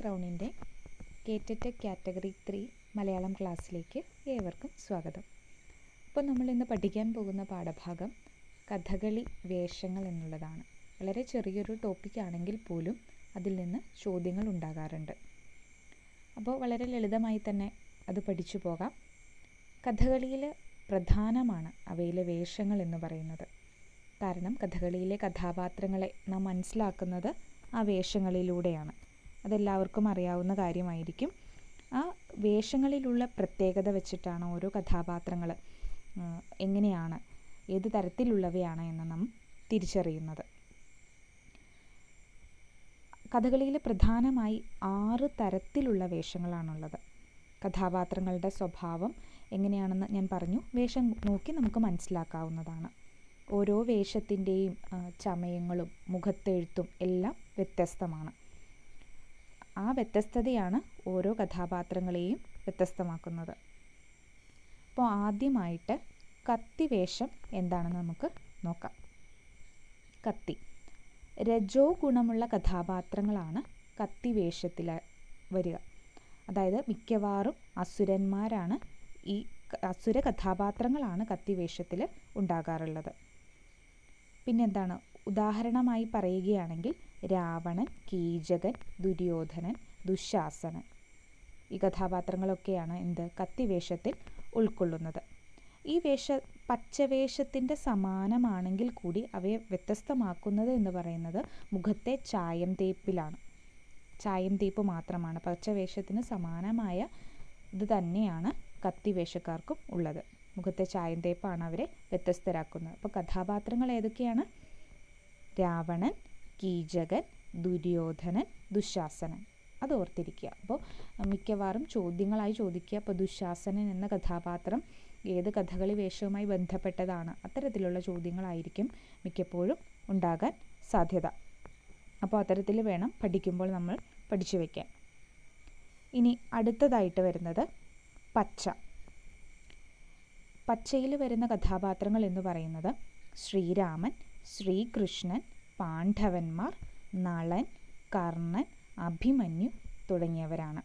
ക്രൗണിൻ്റെ കേറ്ററ്റ് category three Malayalam ക്ലാസ്സിലേക്ക് ഏവർക്കും സ്വാഗതം അപ്പോൾ നമ്മൾ ഇന്ന് പഠിക്കാൻ പോകുന്ന പാഠഭാഗം കഥകളി വേഷങ്ങൾ എന്നുള്ളതാണ് വളരെ ചെറിയൊരു ടോപ്പിക് ആണെങ്കിൽ പോലും അതിൽ നിന്ന് ചോദ്യങ്ങൾ ഉണ്ടാകാറുണ്ട് അപ്പോൾ വളരെ ലളിതമായി തന്നെ അത് പഠിച്ചു പോകാം കഥകളിയിൽ പ്രധാനമാണ് അവയിലെ വേഷങ്ങൾ എന്ന് പറയുന്നത് കാരണം കഥകളിയിലെ കഥാപാത്രങ്ങളെ നാം മനസ്സിലാക്കുന്നത് ആ വേഷങ്ങളിലൂടെയാണ് അതെല്ലാവർക്കും അറിയാവുന്ന കാര്യമായിരിക്കും ആ വേഷങ്ങളിലുള്ള പ്രത്യേകത വെച്ചിട്ടാണ് ഓരോ കഥാപാത്രങ്ങൾ എങ്ങനെയാണ് ഏത് തരത്തിലുള്ളവയാണ് എന്ന് നാം തിരിച്ചറിയുന്നത് കഥകളിയിൽ പ്രധാനമായി ആറ് തരത്തിലുള്ള വേഷങ്ങളാണുള്ളത് കഥാപാത്രങ്ങളുടെ സ്വഭാവം എങ്ങനെയാണെന്ന് ഞാൻ പറഞ്ഞു വേഷം നോക്കി നമുക്ക് മനസ്സിലാക്കാവുന്നതാണ് ഓരോ വേഷത്തിൻ്റെയും ചമയങ്ങളും മുഖത്തെഴുത്തും എല്ലാം വ്യത്യസ്തമാണ് ആ വ്യത്യസ്തതയാണ് ഓരോ കഥാപാത്രങ്ങളെയും വ്യത്യസ്തമാക്കുന്നത് അപ്പോൾ ആദ്യമായിട്ട് കത്തിവേഷം എന്താണെന്ന് നമുക്ക് നോക്കാം കത്തി രജോ ഗുണമുള്ള കഥാപാത്രങ്ങളാണ് കത്തിവേഷത്തിൽ വരിക അതായത് മിക്കവാറും അസുരന്മാരാണ് ഈ അസുര കഥാപാത്രങ്ങളാണ് വേഷത്തിൽ ഉണ്ടാകാറുള്ളത് പിന്നെന്താണ് ഉദാഹരണമായി പറയുകയാണെങ്കിൽ രാവണൻ കീചകൻ ദുര്യോധനൻ ദുശാസനൻ ഈ കഥാപാത്രങ്ങളൊക്കെയാണ് എന്ത് കത്തിവേഷത്തിൽ ഉൾക്കൊള്ളുന്നത് ഈ വേഷ പച്ചവേഷത്തിൻ്റെ സമാനമാണെങ്കിൽ കൂടി അവയെ വ്യത്യസ്തമാക്കുന്നത് എന്ന് പറയുന്നത് മുഖത്തെ ചായം തേപ്പിലാണ് ചായം തേപ്പ് മാത്രമാണ് പച്ചവേഷത്തിന് സമാനമായ ഇത് തന്നെയാണ് കത്തിവേഷക്കാർക്കും ഉള്ളത് മുഖത്തെ ചായം തേപ്പാണ് അവരെ വ്യത്യസ്തരാക്കുന്നത് അപ്പോൾ കഥാപാത്രങ്ങൾ ഏതൊക്കെയാണ് രാവണൻ കീചകൻ ദുര്യോധനൻ ദുശാസനൻ അത് ഓർത്തിരിക്കുക അപ്പോൾ മിക്കവാറും ചോദ്യങ്ങളായി ചോദിക്കുക അപ്പോൾ ദുശാസനൻ എന്ന കഥാപാത്രം ഏത് കഥകളി വേഷവുമായി ബന്ധപ്പെട്ടതാണ് അത്തരത്തിലുള്ള ചോദ്യങ്ങളായിരിക്കും മിക്കപ്പോഴും ഉണ്ടാകാൻ സാധ്യത അപ്പോൾ അത്തരത്തിൽ വേണം പഠിക്കുമ്പോൾ നമ്മൾ പഠിച്ചു വയ്ക്കാൻ ഇനി അടുത്തതായിട്ട് വരുന്നത് പച്ച പച്ചയിൽ വരുന്ന കഥാപാത്രങ്ങൾ എന്ന് പറയുന്നത് ശ്രീരാമൻ ശ്രീകൃഷ്ണൻ പാണ്ഡവന്മാർ നളൻ കർണൻ അഭിമന്യു തുടങ്ങിയവരാണ്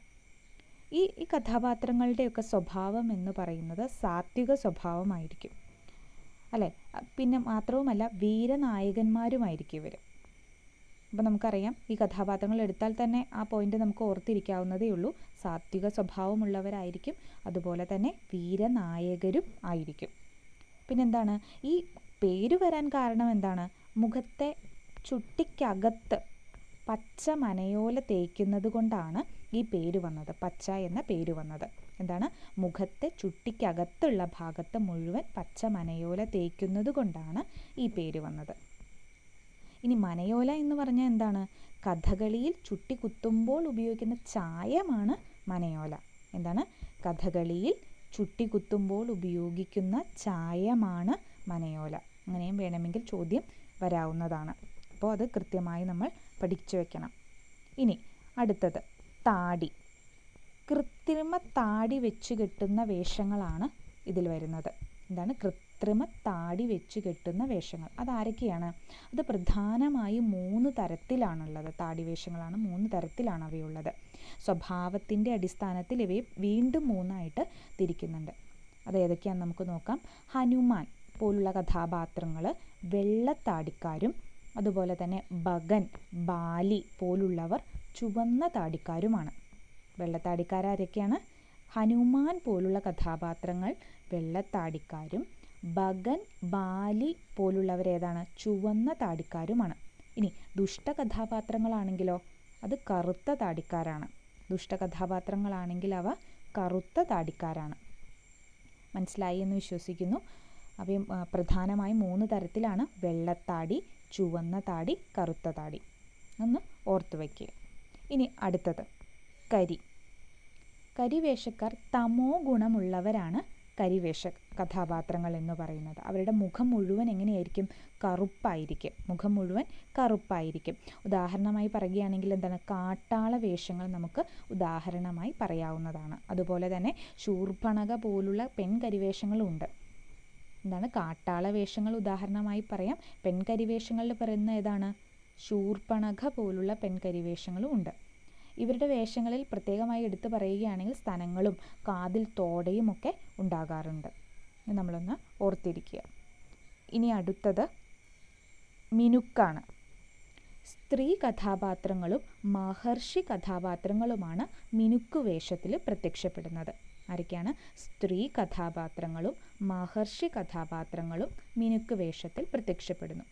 ഈ ഈ കഥാപാത്രങ്ങളുടെയൊക്കെ സ്വഭാവം എന്ന് പറയുന്നത് സാത്വിക സ്വഭാവമായിരിക്കും അല്ലേ പിന്നെ മാത്രവുമല്ല വീരനായകന്മാരുമായിരിക്കും ഇവർ അപ്പോൾ നമുക്കറിയാം ഈ കഥാപാത്രങ്ങൾ എടുത്താൽ തന്നെ ആ പോയിന്റ് നമുക്ക് ഓർത്തിരിക്കാവുന്നതേ ഉള്ളൂ സാത്വിക സ്വഭാവമുള്ളവരായിരിക്കും അതുപോലെ തന്നെ വീരനായകരും ആയിരിക്കും പിന്നെന്താണ് ഈ പേര് വരാൻ കാരണം എന്താണ് മുഖത്തെ ചുട്ടിക്കകത്ത് പച്ച മനയോല തേക്കുന്നത് കൊണ്ടാണ് ഈ പേര് വന്നത് പച്ച എന്ന പേര് വന്നത് എന്താണ് മുഖത്തെ ചുട്ടിക്കകത്തുള്ള ഭാഗത്ത് മുഴുവൻ പച്ച മനയോല തേക്കുന്നത് കൊണ്ടാണ് ഈ പേര് വന്നത് ഇനി മനയോല എന്ന് പറഞ്ഞാൽ എന്താണ് കഥകളിയിൽ ചുട്ടി കുത്തുമ്പോൾ ഉപയോഗിക്കുന്ന ചായമാണ് മനയോല എന്താണ് കഥകളിയിൽ ചുട്ടി കുത്തുമ്പോൾ ഉപയോഗിക്കുന്ന ചായമാണ് മനയോല അങ്ങനെയും വേണമെങ്കിൽ ചോദ്യം വരാവുന്നതാണ് അപ്പോൾ അത് കൃത്യമായി നമ്മൾ പഠിച്ചു വെക്കണം ഇനി അടുത്തത് താടി കൃത്രിമ താടി വെച്ച് കെട്ടുന്ന വേഷങ്ങളാണ് ഇതിൽ വരുന്നത് എന്താണ് കൃത്രിമ താടി വെച്ച് കെട്ടുന്ന വേഷങ്ങൾ അതാരൊക്കെയാണ് അത് പ്രധാനമായും മൂന്ന് തരത്തിലാണുള്ളത് താടി വേഷങ്ങളാണ് മൂന്ന് തരത്തിലാണ് അവയുള്ളത് സ്വഭാവത്തിൻ്റെ അടിസ്ഥാനത്തിൽ ഇവയെ വീണ്ടും മൂന്നായിട്ട് തിരിക്കുന്നുണ്ട് അത് ഏതൊക്കെയാണെന്ന് നമുക്ക് നോക്കാം ഹനുമാൻ പോലുള്ള കഥാപാത്രങ്ങൾ വെള്ളത്താടിക്കാരും അതുപോലെ തന്നെ ബഗൻ ബാലി പോലുള്ളവർ ചുവന്ന താടിക്കാരുമാണ് വെള്ളത്താടിക്കാരൊക്കെയാണ് ഹനുമാൻ പോലുള്ള കഥാപാത്രങ്ങൾ വെള്ളത്താടിക്കാരും ബഗൻ ബാലി പോലുള്ളവരേതാണ് ചുവന്ന താടിക്കാരുമാണ് ഇനി ദുഷ്ടകഥാപാത്രങ്ങളാണെങ്കിലോ അത് കറുത്ത താടിക്കാരാണ് ദുഷ്ടകഥാപാത്രങ്ങളാണെങ്കിൽ അവ കറുത്ത താടിക്കാരാണ് മനസ്സിലായി എന്ന് വിശ്വസിക്കുന്നു അവയെ പ്രധാനമായും മൂന്ന് തരത്തിലാണ് വെള്ളത്താടി ചുവന്ന താടി കറുത്ത താടി ഒന്ന് ഓർത്തു വയ്ക്കുക ഇനി അടുത്തത് കരി കരിവേഷക്കാർ തമോ ഗുണമുള്ളവരാണ് കരിവേഷ കഥാപാത്രങ്ങൾ എന്ന് പറയുന്നത് അവരുടെ മുഖം മുഴുവൻ എങ്ങനെയായിരിക്കും കറുപ്പായിരിക്കും മുഖം മുഴുവൻ കറുപ്പായിരിക്കും ഉദാഹരണമായി പറയുകയാണെങ്കിൽ എന്താണ് കാട്ടാള വേഷങ്ങൾ നമുക്ക് ഉദാഹരണമായി പറയാവുന്നതാണ് അതുപോലെ തന്നെ ശൂർഭണക പോലുള്ള പെൺ എന്താണ് കാട്ടാള വേഷങ്ങൾ ഉദാഹരണമായി പറയാം പെൺകരിവേഷങ്ങളിൽ പറയുന്ന ഏതാണ് ശൂർപ്പണഖ പോലുള്ള പെൺകരിവേഷങ്ങളും ഉണ്ട് ഇവരുടെ വേഷങ്ങളിൽ പ്രത്യേകമായി എടുത്തു പറയുകയാണെങ്കിൽ സ്ഥലങ്ങളും കാതിൽ തോടയും ഒക്കെ ഉണ്ടാകാറുണ്ട് നമ്മളൊന്ന് ഓർത്തിരിക്കുക ഇനി അടുത്തത് മിനുക്കാണ് സ്ത്രീ കഥാപാത്രങ്ങളും മഹർഷി കഥാപാത്രങ്ങളുമാണ് മിനുക്ക് വേഷത്തിൽ പ്രത്യക്ഷപ്പെടുന്നത് ആരൊക്കെയാണ് സ്ത്രീ കഥാപാത്രങ്ങളും മഹർഷി കഥാപാത്രങ്ങളും മിനുക്ക് വേഷത്തിൽ പ്രത്യക്ഷപ്പെടുന്നു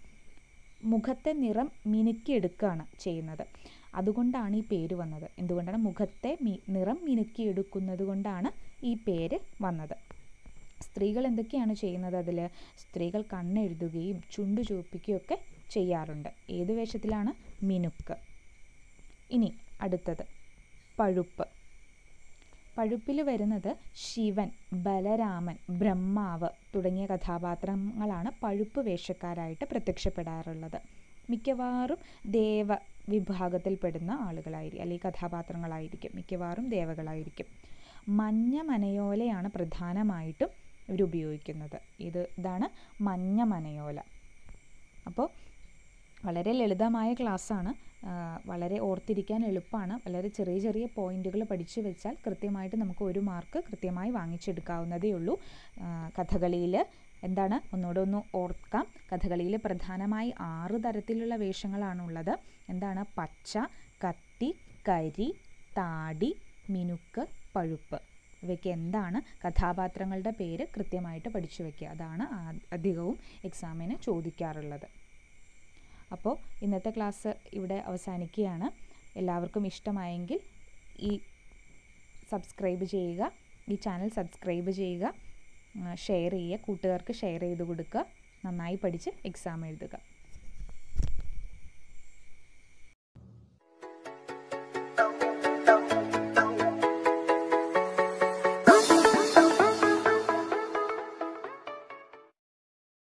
മുഖത്തെ നിറം മിനുക്കിയെടുക്കുകയാണ് ചെയ്യുന്നത് അതുകൊണ്ടാണ് ഈ പേര് വന്നത് എന്തുകൊണ്ടാണ് മുഖത്തെ മി നിറം മിനുക്കിയെടുക്കുന്നത് കൊണ്ടാണ് ഈ പേര് വന്നത് സ്ത്രീകൾ എന്തൊക്കെയാണ് ചെയ്യുന്നത് അതിൽ സ്ത്രീകൾ കണ്ണെഴുതുകയും ചുണ്ടു ചുവപ്പിക്കുകയും ഒക്കെ ചെയ്യാറുണ്ട് ഏത് വേഷത്തിലാണ് മിനുക്ക് ഇനി അടുത്തത് പഴുപ്പ് പഴുപ്പിൽ വരുന്നത് ശിവൻ ബലരാമൻ ബ്രഹ്മാവ് തുടങ്ങിയ കഥാപാത്രങ്ങളാണ് പഴുപ്പ് വേഷക്കാരായിട്ട് പ്രത്യക്ഷപ്പെടാറുള്ളത് മിക്കവാറും ദേവ വിഭാഗത്തിൽപ്പെടുന്ന ആളുകളായിരിക്കും അല്ലെങ്കിൽ കഥാപാത്രങ്ങളായിരിക്കും മിക്കവാറും ദേവകളായിരിക്കും മഞ്ഞ മനയോലയാണ് പ്രധാനമായിട്ടും ഇവർ ഉപയോഗിക്കുന്നത് ഇത് ഇതാണ് മഞ്ഞ മനയോല അപ്പോൾ വളരെ ലളിതമായ ക്ലാസ്സാണ് വളരെ ഓർത്തിരിക്കാൻ എളുപ്പമാണ് വളരെ ചെറിയ ചെറിയ പോയിന്റുകൾ പഠിച്ചു വെച്ചാൽ കൃത്യമായിട്ട് നമുക്ക് ഒരു മാർക്ക് കൃത്യമായി വാങ്ങിച്ചെടുക്കാവുന്നതേ ഉള്ളൂ കഥകളിയിൽ എന്താണ് ഒന്നുകൂടെ ഒന്ന് ഓർക്കാം കഥകളിയിൽ പ്രധാനമായി ആറ് തരത്തിലുള്ള വേഷങ്ങളാണുള്ളത് എന്താണ് പച്ച കത്തി കരി താടി മിനുക്ക് പഴുപ്പ് ഇവയ്ക്ക് എന്താണ് കഥാപാത്രങ്ങളുടെ പേര് കൃത്യമായിട്ട് പഠിച്ചു വയ്ക്കുക അതാണ് അധികവും എക്സാമിന് ചോദിക്കാറുള്ളത് അപ്പോൾ ഇന്നത്തെ ക്ലാസ് ഇവിടെ അവസാനിക്കുകയാണ് എല്ലാവർക്കും ഇഷ്ടമായെങ്കിൽ ഈ സബ്സ്ക്രൈബ് ചെയ്യുക ഈ ചാനൽ സബ്സ്ക്രൈബ് ചെയ്യുക ഷെയർ ചെയ്യുക കൂട്ടുകാർക്ക് ഷെയർ ചെയ്ത് കൊടുക്കുക നന്നായി പഠിച്ച് എക്സാം എഴുതുക